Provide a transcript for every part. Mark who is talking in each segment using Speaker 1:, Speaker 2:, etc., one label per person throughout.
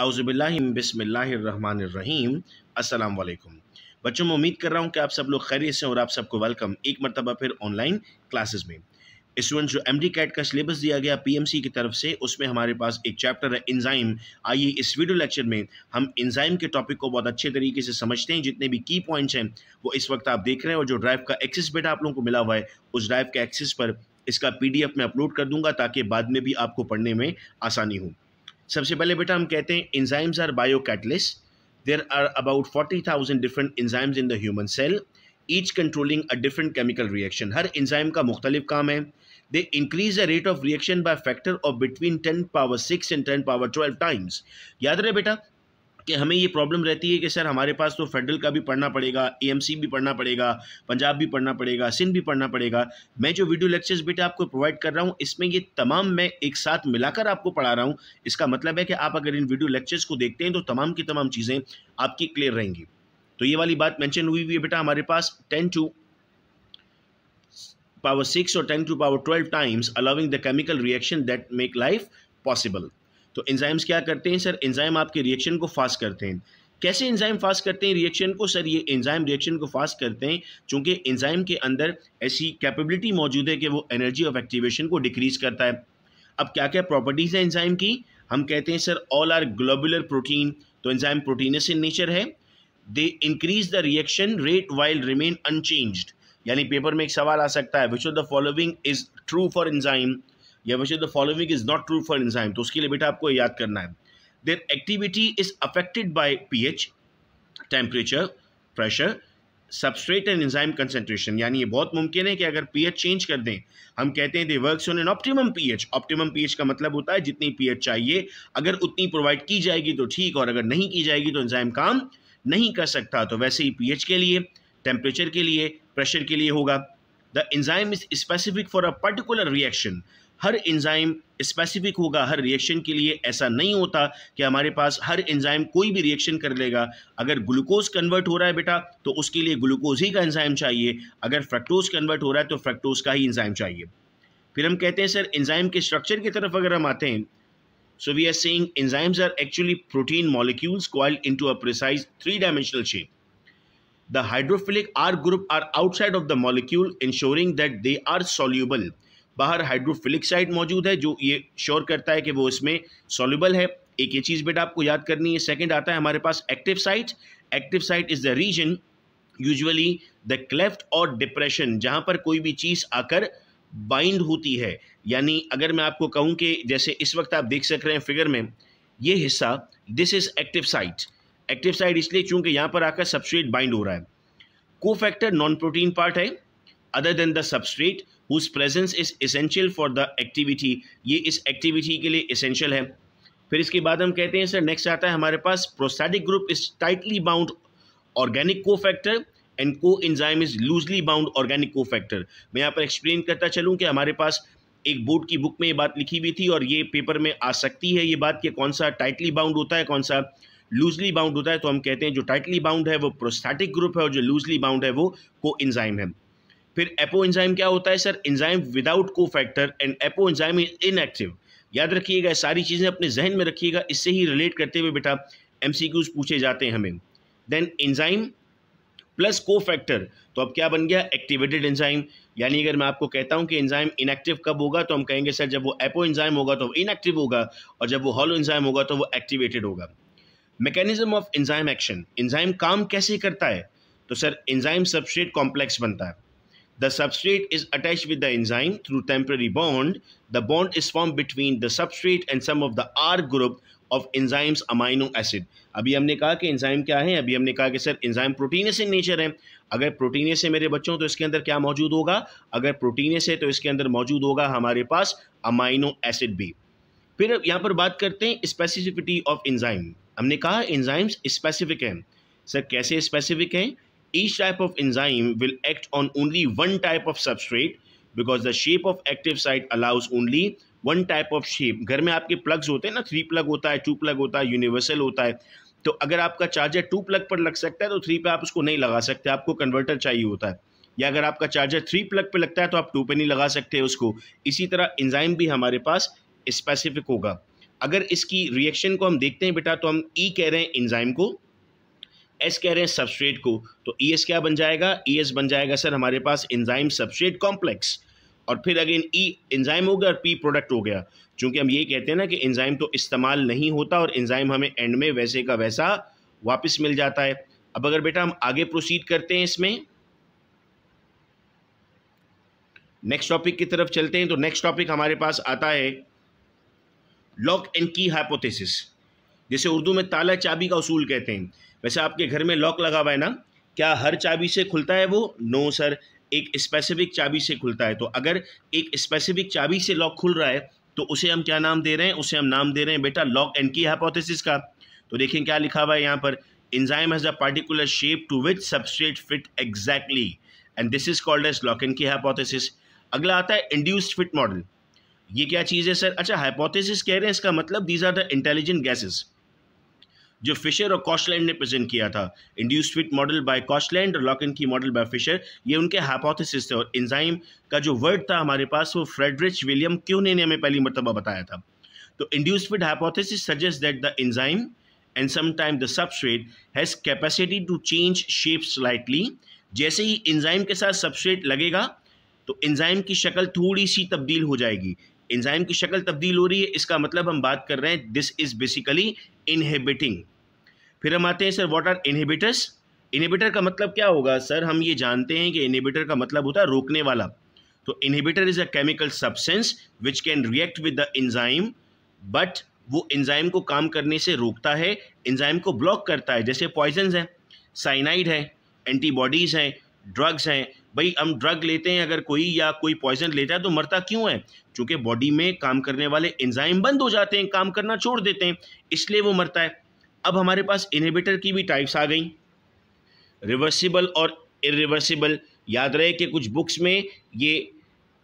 Speaker 1: अउज़बिल्लाबसमीम अस्सलाम बच्चों में उम्मीद कर रहा हूँ कि आप सब लोग खैरियत से और आप सबको वेलकम एक मरतबा फिर ऑनलाइन क्लासेस में स्टूडेंट जो एम डी कैट का सिलेबस दिया गया पी एम सी की तरफ से उसमें हमारे पास एक चैप्टर है इंजाइम आइए इस वीडियो लेक्चर में हम इंजाइम के टॉपिक को बहुत अच्छे तरीके से समझते हैं जितने भी की पॉइंट्स हैं वो इस वक्त आप देख रहे हैं और जो ड्राइव का एक्सेस बेटा आप लोगों को मिला हुआ है उस ड्राइव के एक्सेस पर इसका पी डी एफ में अपलोड कर दूंगा ताकि बाद में भी आपको पढ़ने में आसानी हो सबसे पहले बेटा हम कहते हैं enzymes are bio catalysts there are about forty thousand different enzymes in the human cell each controlling a different chemical reaction हर इंजाइम का मुख्तलिफ काम है they increase the rate of reaction by factor of between ten power six and ten power twelve times याद रहे बेटा कि हमें ये प्रॉब्लम रहती है कि सर हमारे पास तो फेडरल का भी पढ़ना पड़ेगा एएमसी भी पढ़ना पड़ेगा पंजाब भी पढ़ना पड़ेगा सिंध भी पढ़ना पड़ेगा मैं जो वीडियो लेक्चर्स बेटा आपको प्रोवाइड कर रहा हूँ इसमें ये तमाम मैं एक साथ मिलाकर आपको पढ़ा रहा हूँ इसका मतलब है कि आप अगर इन वीडियो लेक्चर्स को देखते हैं तो तमाम की तमाम चीज़ें आपकी क्लियर रहेंगी तो ये वाली बात मैंशन हुई हुई है बेटा हमारे पास टेन टू पावर सिक्स और ten to power twelve times allowing the chemical reaction that make life possible तो एंजाइम्स क्या करते हैं सर एंजाइम आपके रिएक्शन को फास्ट करते हैं कैसे इंजाइम फास्ट करते हैं रिएक्शन को सर ये इंजाइम रिएक्शन को फास्ट करते हैं चूंकि एंजाइम के अंदर ऐसी कैपेबिलिटी मौजूद है कि वो एनर्जी ऑफ एक्टिवेशन को डिक्रीज़ करता है अब क्या क्या प्रॉपर्टीज़ हैं इंजाइम की हम कहते हैं sir all are globular protein तो एंजाइम प्रोटीनस इन नेचर है they increase the reaction rate while remain unchanged यानी पेपर में एक सवाल आ सकता है which of the following is true for enzyme या वैसे the following is not true for enzyme तो उसके लिए बेटा आपको याद करना है then activity is affected by P H temperature pressure substrate and enzyme concentration यानी ये बहुत मुमकिन है कि अगर पी एच चेंज कर दें हम कहते हैं they work on an optimum P H optimum P H का मतलब होता है जितनी पी एच चाहिए अगर उतनी प्रोवाइड की जाएगी तो ठीक और अगर नहीं की जाएगी तो इंजाइम काम नहीं कर सकता तो वैसे ही पी एच के लिए टेम्परेचर के लिए प्रेशर के लिए होगा the enzyme is specific for a particular reaction हर इंजाइम स्पेसिफिक होगा हर रिएक्शन के लिए ऐसा नहीं होता कि हमारे पास हर एंजाइम कोई भी रिएक्शन कर लेगा अगर ग्लूकोज कन्वर्ट हो रहा है बेटा तो उसके लिए ग्लूकोज ही का एंजाइम चाहिए अगर फ्रक्टोज कन्वर्ट हो रहा है तो फ्रक्टोज का ही एंजाइम चाहिए फिर हम कहते हैं सर एंजाइम के स्ट्रक्चर की तरफ अगर हम आते हैं so we are saying enzymes are actually protein molecules coiled into a precise three dimensional shape the hydrophilic R group are outside of the molecule ensuring that they are soluble बाहर hydrophilic side मौजूद है जो ये sure करता है कि वो इसमें सॉल्यूबल है एक ये चीज़ बेटा आपको याद करनी है सेकंड आता है हमारे पास active site active site is the region usually the cleft और डिप्रेशन जहाँ पर कोई भी चीज़ आकर बाइंड होती है यानी अगर मैं आपको कहूँ कि जैसे इस वक्त आप देख सक रहे हैं फिगर में ये हिस्सा this is active site active site इसलिए चूँकि यहाँ पर आकर सबस्ट्रेट बाइंड हो रहा है cofactor non protein part है other than the substrate whose presence is essential for the activity ये इस एक्टिविटी के लिए इसेंशियल है फिर इसके बाद हम कहते हैं सर नेक्स्ट आता है हमारे पास prosthetic group is tightly bound organic cofactor and coenzyme is loosely bound organic cofactor मैं यहाँ पर एक्सप्लेन करता चलूँ कि हमारे पास एक बोर्ड की बुक में ये बात लिखी हुई थी और ये पेपर में आ सकती है ये बात कि कौन सा टाइटली बाउंड होता है कौन सा लूजली बाउंड होता है तो हम कहते हैं जो टाइटली बाउंड है वो प्रोस्थैटिक ग्रुप है और जो लूजली बाउंड है वो को इन्जाइम है फिर एपो एंजाइम क्या होता है sir enzyme without cofactor and apoenzyme is inactive याद रखिएगा सारी चीज़ें अपने जहन में रखिएगा इससे ही रिलेट करते हुए बेटा एम पूछे जाते हैं हमें then enzyme plus cofactor तो अब क्या बन गया एक्टिवेटेड एंजाइम यानी अगर मैं आपको कहता हूं कि एंजाइम इनएक्टिव कब होगा तो हम कहेंगे सर जब वो एपो एंजाइम होगा तो वो इनएक्टिव होगा और जब वो हॉलो एंजाइम होगा तो वो एक्टिवेटेड होगा mechanism of enzyme action enzyme काम कैसे करता है तो सर एंजाइम सबस्ट्रेट कॉम्प्लेक्स बनता है The substrate is attached with the enzyme through temporary bond. The bond is formed between the substrate and some of the R group of enzymes amino acid अभी हमने कहा कि enzyme क्या है अभी हमने कहा कि sir enzyme proteinaceous in nature है अगर प्रोटीनियस है मेरे बच्चों तो इसके अंदर क्या मौजूद होगा अगर प्रोटीनियस है तो इसके अंदर मौजूद होगा हमारे पास अमाइनो एसिड भी फिर यहाँ पर बात करते हैं स्पेसिफिटी ऑफ एंजाइम हमने कहा एंजाइम्स स्पेसिफिक हैं सर कैसे स्पेसिफिक हैं Each type of enzyme will act on only one type of substrate because the shape of active site allows only one type of shape घर में आपके प्लग्स होते हैं ना थ्री प्लग होता है टू प्लग होता है यूनिवर्सल होता है तो अगर आपका चार्जर टू प्लग पर लग सकता है तो थ्री पे आप उसको नहीं लगा सकते आपको कन्वर्टर चाहिए होता है या अगर आपका चार्जर थ्री प्लग पे लगता है तो आप टू पे नहीं लगा सकते उसको इसी तरह इंजाइम भी हमारे पास स्पेसिफिक होगा अगर इसकी रिएक्शन को हम देखते हैं बेटा तो हम ई e कह रहे हैं इंजाइम को एस कह रहे हैं सबस्ट्रेट को तो ई e एस क्या बन जाएगा ई e एस बन जाएगा सर हमारे पास इंजाइम सबस्ट्रेट कॉम्प्लेक्स और फिर अगेन ई इंजाइम हो गया और पी प्रोडक्ट हो गया चूँकि हम ये कहते हैं ना कि इंजाइम तो इस्तेमाल नहीं होता और इंजाइम हमें एंड में वैसे का वैसा वापस मिल जाता है अब अगर बेटा हम आगे प्रोसीड करते हैं इसमें नेक्स्ट टॉपिक की तरफ चलते हैं तो नेक्स्ट टॉपिक हमारे पास आता है लॉक एंड की हाइपोथेसिस जिसे उर्दू में ताला चाबी का उसूल कहते हैं वैसे आपके घर में लॉक लगा हुआ है ना क्या हर चाबी से खुलता है वो नो सर एक स्पेसिफिक चाबी से खुलता है तो अगर एक स्पेसिफिक चाबी से लॉक खुल रहा है तो उसे हम क्या नाम दे रहे हैं उसे हम नाम दे रहे हैं बेटा लॉक एंड की हाइपोथेसिस का तो देखें क्या लिखा हुआ है यहाँ पर enzyme has a particular shape to which substrate fit exactly and this is called as lock and key hypothesis अगला आता है इंड्यूस्ड फिट मॉडल ये क्या चीज़ है सर अच्छा हाइपोथेसिस कह रहे हैं इसका मतलब these are the intelligent guesses जो फिशर और कॉशलैंड ने प्रेजेंट किया था induced fit model by Koshland और इन की मॉडल बाय फिशर ये उनके हाइपोथेसिस थे और इंजाइम का जो वर्ड था हमारे पास वो फ्रेडरिच विलियम क्यों ने हमें पहली मरतबा बताया था तो induced fit hypothesis suggest that the enzyme and sometimes the substrate has capacity to change shape slightly जैसे ही इंजाइम के साथ सबस्ट्रेट लगेगा तो इंजाइम की शक्ल थोड़ी सी तब्दील हो जाएगी इंजाइम की शक्ल तब्दील हो रही है इसका मतलब हम बात कर रहे हैं दिस इज़ बेसिकली इनहेबिटिंग फिर हम आते हैं sir what are inhibitors inhibitor का मतलब क्या होगा सर हम ये जानते हैं कि इनहेबिटर का मतलब होता है रोकने वाला तो inhibitor is a chemical substance which can react with the enzyme but वो इंजाइम को काम करने से रोकता है इंजाइम को ब्लॉक करता है जैसे पॉइजन है साइनाइड है एंटीबॉडीज़ हैं ड्रग्स हैं भाई हम ड्रग लेते हैं अगर कोई या कोई पॉइजन लेता है तो मरता क्यों है क्योंकि बॉडी में काम करने वाले एंजाइम बंद हो जाते हैं काम करना छोड़ देते हैं इसलिए वो मरता है अब हमारे पास इनहिबिटर की भी टाइप्स आ गई रिवर्सिबल और इरिवर्सिबल याद रहे कि कुछ बुक्स में ये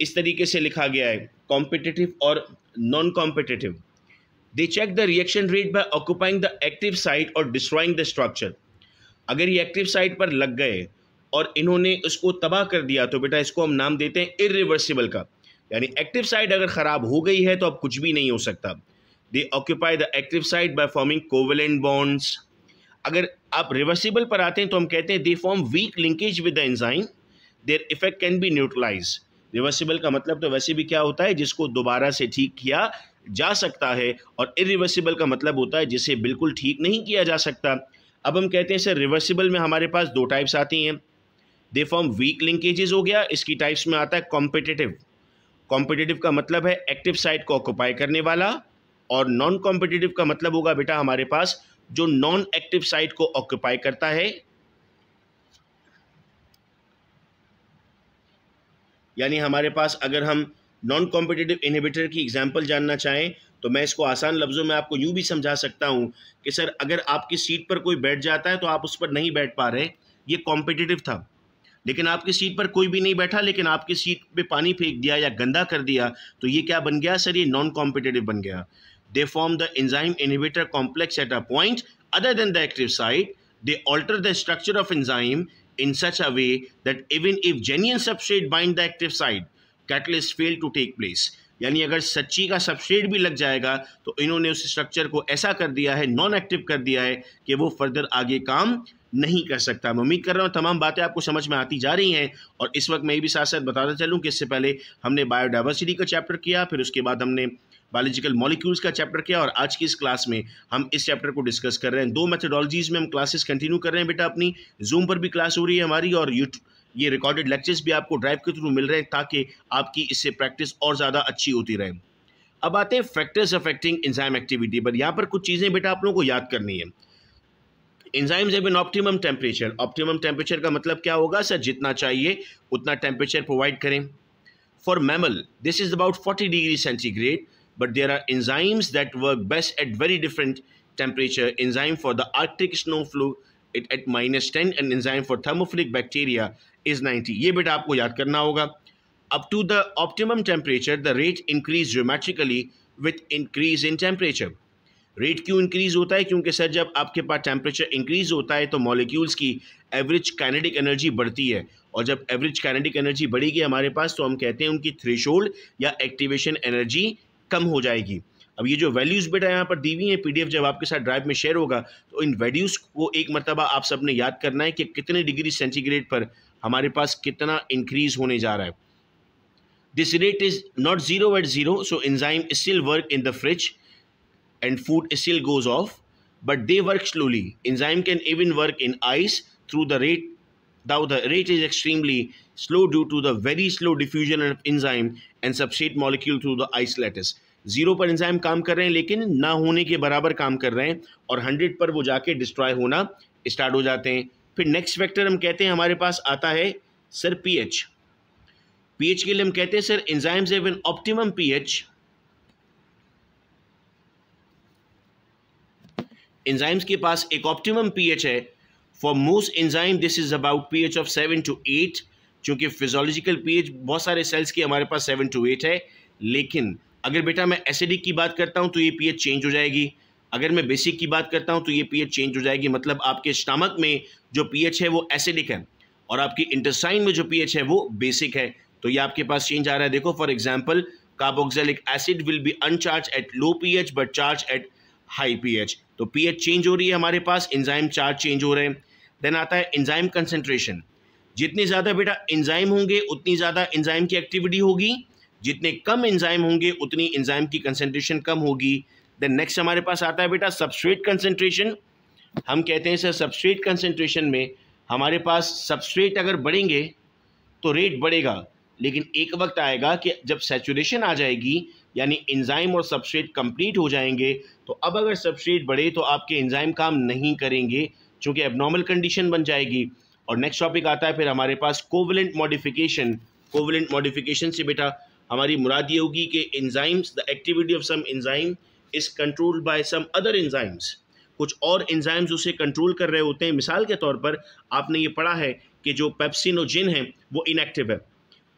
Speaker 1: इस तरीके से लिखा गया है कॉम्पिटिटिव और non competitive they check the reaction rate by occupying the active site और डिस्ट्रॉइंग द स्ट्रक्चर अगर ये एक्टिव साइट पर लग गए और इन्होंने इसको तबाह कर दिया तो बेटा इसको हम नाम देते हैं इरिवर्सिबल का यानी एक्टिव साइड अगर ख़राब हो गई है तो अब कुछ भी नहीं हो सकता they occupy the active side by forming covalent bonds अगर आप रिवर्सिबल पर आते हैं तो हम कहते हैं they form weak linkage with the enzyme their effect can be neutralize reversible का मतलब तो वैसे भी क्या होता है जिसको दोबारा से ठीक किया जा सकता है और इरिवर्सिबल का मतलब होता है जिसे बिल्कुल ठीक नहीं किया जा सकता अब हम कहते हैं सर रिवर्सिबल में हमारे पास दो टाइप्स आती हैं दे फॉर्म वीक लिंकेजेस हो गया इसकी टाइप्स में आता है कॉम्पिटेटिव कॉम्पिटेटिव का मतलब है एक्टिव साइट को ऑक्यूपाई करने वाला और नॉन कॉम्पिटेटिव का मतलब होगा बेटा हमारे पास जो नॉन एक्टिव साइट को ऑक्यूपाई करता है यानी हमारे पास अगर हम नॉन कॉम्पिटेटिव इनहिबिटर की एग्जाम्पल जानना चाहें तो मैं इसको आसान लफ्ज़ों में आपको यूं भी समझा सकता हूं कि सर अगर आपकी सीट पर कोई बैठ जाता है तो आप उस पर नहीं बैठ पा रहे ये कॉम्पिटेटिव था लेकिन आपकी सीट पर कोई भी नहीं बैठा लेकिन आपकी सीट पे पानी फेंक दिया या गंदा कर दिया तो ये क्या बन गया सर ये नॉन कॉम्पिटेटिव बन गया they form the enzyme inhibitor complex at a point other than the active site they alter the structure of enzyme in such a way that even if genuine substrate bind the active site catalyst fail to take place यानी अगर सच्ची का substrate भी लग जाएगा तो इन्होंने उस स्ट्रक्चर को ऐसा कर दिया है नॉन एक्टिव कर दिया है कि वो फर्दर आगे काम नहीं कर सकता मैं उम्मीद कर रहा हूँ तमाम बातें आपको समझ में आती जा रही हैं और इस वक्त मैं ये भी साथ साथ बताता चलूँ कि इससे पहले हमने बायोडाइवर्सिटी का चैप्टर किया फिर उसके बाद हमने बायोलॉजिकल मॉलिक्यूल्स का चैप्टर किया और आज की इस क्लास में हम इस चैप्टर को डिस्कस कर रहे हैं दो मेथडोलॉजीज़ में हम क्लासेस कंटिन्यू कर रहे हैं बेटा अपनी जूम पर भी क्लास हो रही है हमारी और यूट्यूब ये रिकॉर्डेड लेक्चर्स भी आपको ड्राइव के थ्रू मिल रहे हैं ताकि आपकी इससे प्रैक्टिस और ज़्यादा अच्छी होती रहे अब आते हैं फैक्टर्स अफेक्टिंग इंजाइम एक्टिविटी पर यहाँ पर कुछ चीज़ें बेटा आप लोगों को याद करनी है enzymes have an optimum temperature optimum temperature का मतलब क्या होगा सर जितना चाहिए उतना टेम्परेचर प्रोवाइड करें for mammal this is about forty degree centigrade but there are enzymes that work best at very different temperature enzyme for the arctic snow flea it at minus ten and enzyme for thermophilic bacteria is ninety ये बेटा आपको याद करना होगा up to the optimum temperature the rate increase geometrically with increase in temperature rate क्यों increase होता है क्योंकि सर जब आपके पास टेम्परेचर इंक्रीज़ होता है तो मॉलिक्यूल्स की एवरेज काइनेटिक एनर्जी बढ़ती है और जब एवरेज काइनेटिक एनर्जी बढ़ेगी हमारे पास तो हम कहते हैं उनकी थ्रेशोल्ड या एक्टिवेशन एनर्जी कम हो जाएगी अब ये जो वैल्यूज़ बेटा यहाँ पर दी हुई हैं पीडीएफ जब आपके साथ ड्राइव में शेयर होगा तो इन वैल्यूज़ को एक मरतबा आप सबने याद करना है कि कितने डिग्री सेंटीग्रेड पर हमारे पास कितना इंक्रीज़ होने जा रहा है this rate is not zero at zero so enzyme still work in the fridge and food still goes off, but they work slowly. Enzyme can even work in ice through the rate though the rate is extremely slow due to the very slow diffusion of enzyme and substrate molecule through the ice lattice. Zero पर enzyme काम कर रहे हैं लेकिन ना होने के बराबर काम कर रहे हैं और हंड्रेड पर वो जाके डिस्ट्रॉय होना स्टार्ट हो जाते हैं फिर नेक्स्ट फैक्टर हम कहते हैं हमारे पास आता है सर पीएच पीएच के लिए हम कहते हैं sir enzymes have an optimum pH enzymes के पास एक ऑप्टिमम पीएच है for most enzyme this is about P H of seven to eight क्योंकि फिजोलॉजिकल पी एच बहुत सारे सेल्स के हमारे पास सेवन टू एट है लेकिन अगर बेटा मैं एसिडिक की बात करता हूँ तो ये पी एच चेंज हो जाएगी अगर मैं बेसिक की बात करता हूँ तो ये पी एच चेंज हो जाएगी मतलब आपके स्टामक में जो पी एच है वो एसिडिक है और आपकी इंटरसाइन में जो पी एच है वो बेसिक है तो ये आपके पास चेंज आ रहा है देखो for example carboxylic acid will be uncharged at low P H but charged at high P H तो पीएच चेंज हो रही है हमारे पास इंजाइम चार्ज चेंज हो रहे हैं देन आता है इंजाइम कंसनट्रेशन जितने ज़्यादा बेटा इंजाइम होंगे उतनी ज़्यादा इंजाइम की एक्टिविटी होगी जितने कम इंजाइम होंगे उतनी इंजाइम की कंसनट्रेशन कम होगी देन नेक्स्ट हमारे पास आता है बेटा सबस्ट्रेट कंसेंट्रेशन हम कहते हैं सर सबस्ट्रेट कंसनट्रेशन में हमारे पास सबस्ट्रेट अगर बढ़ेंगे तो रेट बढ़ेगा लेकिन एक वक्त आएगा कि जब सेचुरेशन आ जाएगी यानी इंजाइम और सबस्ट्रेट कंप्लीट हो जाएंगे तो अब अगर सबस्ट्रेट बढ़े तो आपके इंजाइम काम नहीं करेंगे चूँकि एबनॉर्मल कंडीशन बन जाएगी और नेक्स्ट टॉपिक आता है फिर हमारे पास कोवलेंट मॉडिफिकेशन कोवलेंट मॉडिफिकेशन से बेटा हमारी मुराद ये होगी कि enzymes the activity of some enzyme is controlled by some other enzymes कुछ और इंजाइम्स उसे कंट्रोल कर रहे होते हैं मिसाल के तौर पर आपने ये पढ़ा है कि जो पेप्सिनोजिन है वो इनएक्टिव है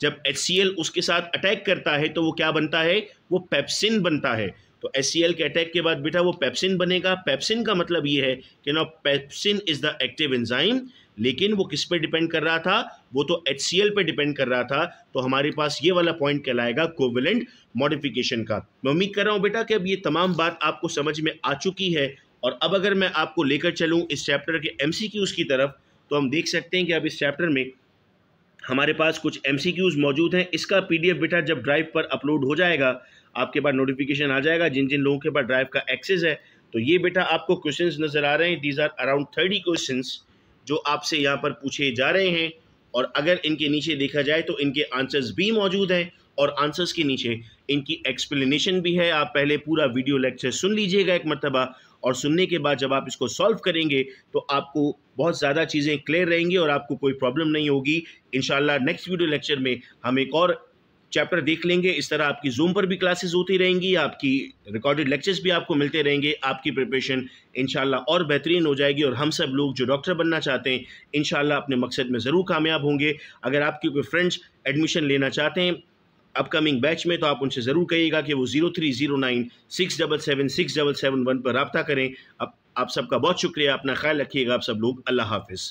Speaker 1: जब एच उसके साथ अटैक करता है तो वो क्या बनता है वो पेप्सिन बनता है तो एच के अटैक के बाद बेटा वो पेप्सिन बनेगा पेप्सिन का मतलब ये है कि ना pepsin is the active enzyme लेकिन वो किस पे डिपेंड कर रहा था वो तो एच सी पे डिपेंड कर रहा था तो हमारे पास ये वाला पॉइंट कहलाएगा कोविलेंट मॉडिफिकेशन का मैं उम्मीद कर रहा हूँ बेटा कि अब ये तमाम बात आपको समझ में आ चुकी है और अब अगर मैं आपको लेकर चलूँ इस चैप्टर के एम की तरफ तो हम देख सकते हैं कि अब इस चैप्टर में हमारे पास कुछ एम मौजूद हैं इसका पी बेटा जब ड्राइव पर अपलोड हो जाएगा आपके पास नोटिफिकेशन आ जाएगा जिन जिन लोगों के पास ड्राइव का एक्सेस है तो ये बेटा आपको क्वेश्चंस नज़र आ रहे हैं these are around thirty questions जो आपसे यहाँ पर पूछे जा रहे हैं और अगर इनके नीचे देखा जाए तो इनके आंसर्स भी मौजूद हैं और आंसर्स के नीचे इनकी एक्सप्लेनेशन भी है आप पहले पूरा वीडियो लेक्चर सुन लीजिएगा एक मरतबा और सुनने के बाद जब आप इसको सॉल्व करेंगे तो आपको बहुत ज़्यादा चीज़ें क्लियर रहेंगी और आपको कोई प्रॉब्लम नहीं होगी इन नेक्स्ट वीडियो लेक्चर में हम एक और चैप्टर देख लेंगे इस तरह आपकी जूम पर भी क्लासेस होती रहेंगी आपकी रिकॉर्डेड लेक्चर्स भी आपको मिलते रहेंगे आपकी प्रिपरेशन इनशाला और बेहतरीन हो जाएगी और हम सब लोग जो डॉक्टर बनना चाहते हैं इनशाला अपने मकसद में ज़रूर कामयाब होंगे अगर आपके कोई फ्रेंड्स एडमिशन लेना चाहते हैं अपकमिंग बैच में तो आप उनसे ज़रूर कहिएगा कि वो zero three zero nine six double seven six double seven one पर रबता करें अब आप सबका बहुत शुक्रिया अपना ख्याल रखिएगा आप सब लोग अल्लाह हाफिज़